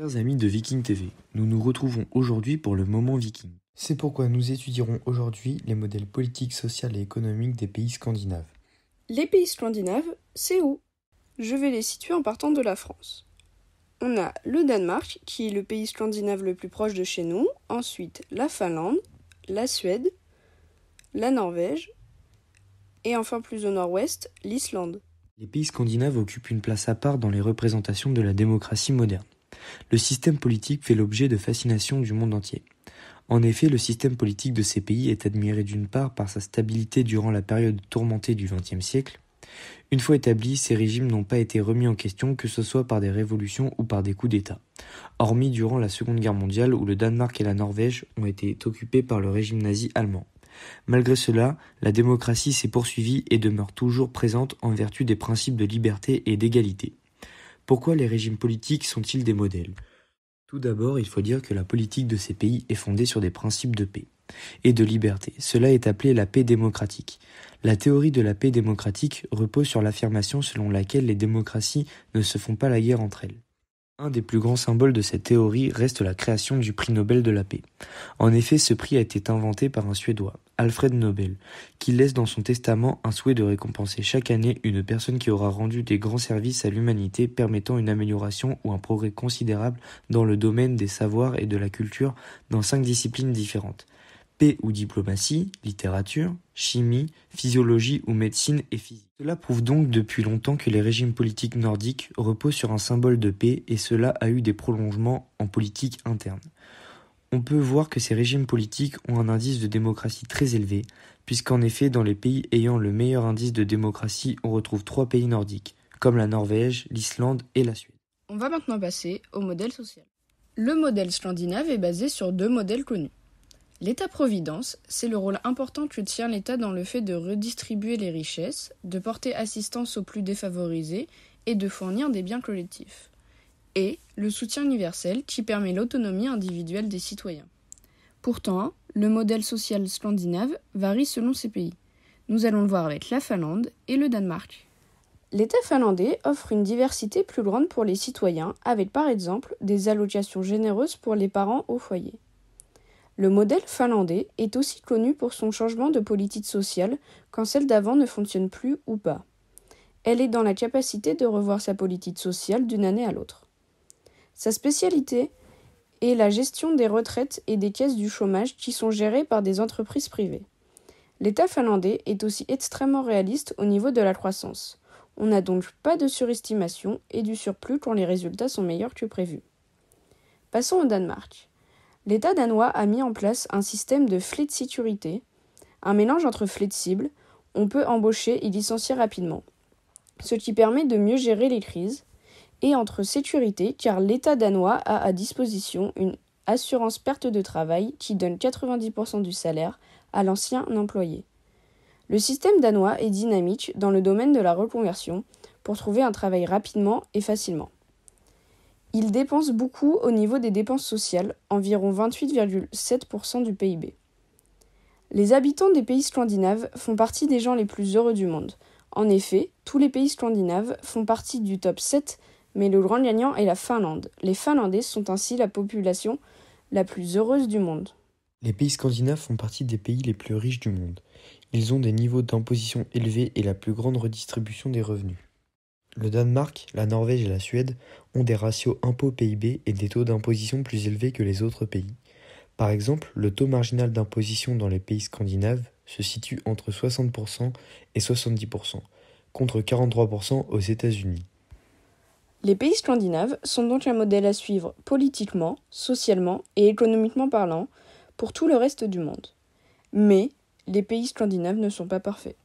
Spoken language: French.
Chers amis de Viking TV, nous nous retrouvons aujourd'hui pour le moment viking. C'est pourquoi nous étudierons aujourd'hui les modèles politiques, sociaux et économiques des pays scandinaves. Les pays scandinaves, c'est où Je vais les situer en partant de la France. On a le Danemark, qui est le pays scandinave le plus proche de chez nous, ensuite la Finlande, la Suède, la Norvège, et enfin plus au nord-ouest, l'Islande. Les pays scandinaves occupent une place à part dans les représentations de la démocratie moderne. Le système politique fait l'objet de fascinations du monde entier. En effet, le système politique de ces pays est admiré d'une part par sa stabilité durant la période tourmentée du XXe siècle. Une fois établis, ces régimes n'ont pas été remis en question que ce soit par des révolutions ou par des coups d'État, hormis durant la Seconde Guerre mondiale où le Danemark et la Norvège ont été occupés par le régime nazi allemand. Malgré cela, la démocratie s'est poursuivie et demeure toujours présente en vertu des principes de liberté et d'égalité. Pourquoi les régimes politiques sont-ils des modèles Tout d'abord, il faut dire que la politique de ces pays est fondée sur des principes de paix et de liberté. Cela est appelé la paix démocratique. La théorie de la paix démocratique repose sur l'affirmation selon laquelle les démocraties ne se font pas la guerre entre elles. Un des plus grands symboles de cette théorie reste la création du prix Nobel de la paix. En effet, ce prix a été inventé par un Suédois, Alfred Nobel, qui laisse dans son testament un souhait de récompenser chaque année une personne qui aura rendu des grands services à l'humanité permettant une amélioration ou un progrès considérable dans le domaine des savoirs et de la culture dans cinq disciplines différentes paix ou diplomatie, littérature, chimie, physiologie ou médecine et physique. Cela prouve donc depuis longtemps que les régimes politiques nordiques reposent sur un symbole de paix et cela a eu des prolongements en politique interne. On peut voir que ces régimes politiques ont un indice de démocratie très élevé, puisqu'en effet dans les pays ayant le meilleur indice de démocratie on retrouve trois pays nordiques, comme la Norvège, l'Islande et la Suède. On va maintenant passer au modèle social. Le modèle scandinave est basé sur deux modèles connus. L'État-providence, c'est le rôle important que tient l'État dans le fait de redistribuer les richesses, de porter assistance aux plus défavorisés et de fournir des biens collectifs. Et le soutien universel qui permet l'autonomie individuelle des citoyens. Pourtant, le modèle social scandinave varie selon ces pays. Nous allons le voir avec la Finlande et le Danemark. L'État finlandais offre une diversité plus grande pour les citoyens, avec par exemple des allocations généreuses pour les parents au foyer. Le modèle finlandais est aussi connu pour son changement de politique sociale quand celle d'avant ne fonctionne plus ou pas. Elle est dans la capacité de revoir sa politique sociale d'une année à l'autre. Sa spécialité est la gestion des retraites et des caisses du chômage qui sont gérées par des entreprises privées. L'État finlandais est aussi extrêmement réaliste au niveau de la croissance. On n'a donc pas de surestimation et du surplus quand les résultats sont meilleurs que prévu. Passons au Danemark l'État danois a mis en place un système de de sécurité, un mélange entre cible, on peut embaucher et licencier rapidement, ce qui permet de mieux gérer les crises, et entre sécurité, car l'État danois a à disposition une assurance perte de travail qui donne 90% du salaire à l'ancien employé. Le système danois est dynamique dans le domaine de la reconversion pour trouver un travail rapidement et facilement. Ils dépensent beaucoup au niveau des dépenses sociales, environ 28,7% du PIB. Les habitants des pays scandinaves font partie des gens les plus heureux du monde. En effet, tous les pays scandinaves font partie du top 7, mais le grand gagnant est la Finlande. Les Finlandais sont ainsi la population la plus heureuse du monde. Les pays scandinaves font partie des pays les plus riches du monde. Ils ont des niveaux d'imposition élevés et la plus grande redistribution des revenus. Le Danemark, la Norvège et la Suède ont des ratios impôts-PIB et des taux d'imposition plus élevés que les autres pays. Par exemple, le taux marginal d'imposition dans les pays scandinaves se situe entre 60% et 70%, contre 43% aux États-Unis. Les pays scandinaves sont donc un modèle à suivre politiquement, socialement et économiquement parlant pour tout le reste du monde. Mais les pays scandinaves ne sont pas parfaits.